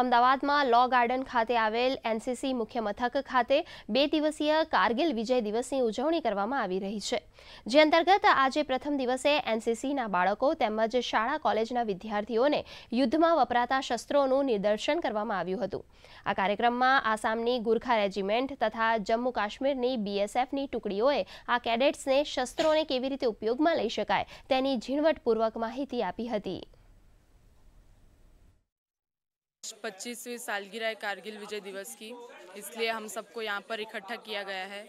અમદાવાદમાં લો ગાર્ડન ખાતે આવેલ એનસીસી મુખ્ય મથક ખાતે બે દિવસીય કારગિલ વિજય દિવસની ઉજવણી કરવામાં આવી રહી છે જે અંતર્ગત આજે પ્રથમ દિવસે એનસીસીના બાળકો તેમજ શાળા કોલેજના વિદ્યાર્થીઓને યુદ્ધમાં વપરાતા શસ્ત્રોનું નિદર્શન કરવામાં આવ્યું હતું આ કાર્યક્રમમાં આસામની ગુરખા રેજિમેન્ટ તથા જમ્મુ કાશ્મીરની બીએસએફની ટુકડીઓએ આ કેડેટ્સને શસ્ત્રોને કેવી રીતે ઉપયોગમાં લઈ શકાય તેની ઝીણવટપૂર્વક માહિતી આપી હતી पच्चीसवीं 25वीं सालगिरह है कारगिल विजय दिवस की इसलिए हम सबको यहाँ पर इकट्ठा किया गया है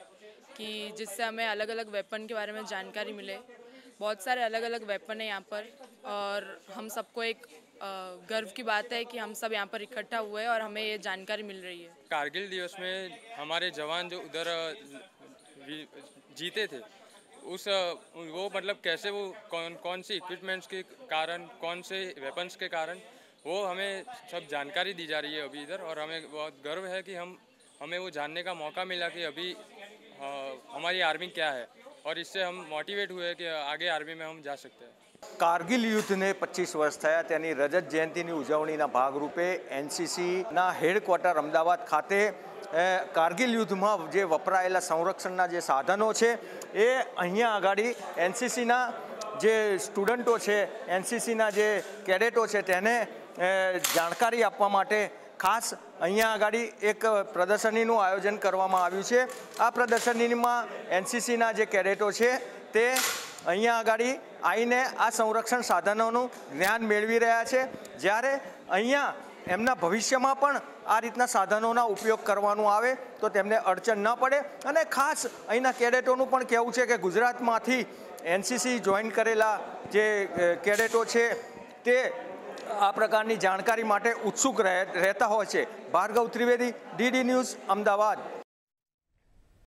कि जिससे हमें अलग अलग वेपन के बारे में जानकारी मिले बहुत सारे अलग अलग वेपन है यहाँ पर और हम सबको एक गर्व की बात है कि हम सब यहाँ पर इकट्ठा हुए और हमें ये जानकारी मिल रही है कारगिल दिवस में हमारे जवान जो उधर जीते थे उस वो मतलब कैसे वो कौन कौन सी इक्विपमेंट्स के कारण कौन से वेपन्स के कारण वो हमें सब जानकारी दी जा रही है अभी इधर और हमें बहुत गर्व है कि हम हमें वो जानने का मौका मिला कि अभी आ, हमारी आर्मी क्या है और इससे हम मोटिवेट हुए कि आगे आर्मी में हम जा सकते हैं કારગિલ યુદ્ધને પચીસ વર્ષ થયા તેની રજત જયંતિની ઉજવણીના ભાગરૂપે એનસીસીના હેડક્વાર્ટર અમદાવાદ ખાતે કારગિલ યુદ્ધમાં જે વપરાયેલા સંરક્ષણના જે સાધનો છે એ અહીંયા આગળ એનસીસીના જે સ્ટુડન્ટો છે એનસીસીના જે કેડેટો છે તેને જાણકારી આપવા માટે ખાસ અહીંયા આગળ એક પ્રદર્શનીનું આયોજન કરવામાં આવ્યું છે આ પ્રદર્શનીમાં એનસીસીના જે કેડેટો છે તે અહીંયા આગળ આવીને આ સંરક્ષણ સાધનોનું જ્ઞાન મેળવી રહ્યા છે જ્યારે અહીંયા એમના ભવિષ્યમાં પણ આ રીતના સાધનોના ઉપયોગ કરવાનું આવે તો તેમને અડચણ ન પડે અને ખાસ અહીંના કેડેટોનું પણ કહેવું છે કે ગુજરાતમાંથી એનસીસી જોઈન કરેલા જે કેડેટો છે તે આ પ્રકારની જાણકારી માટે ઉત્સુક રહેતા હોય છે ભાર્ગવ ત્રિવેદી ડીડી ન્યૂઝ અમદાવાદ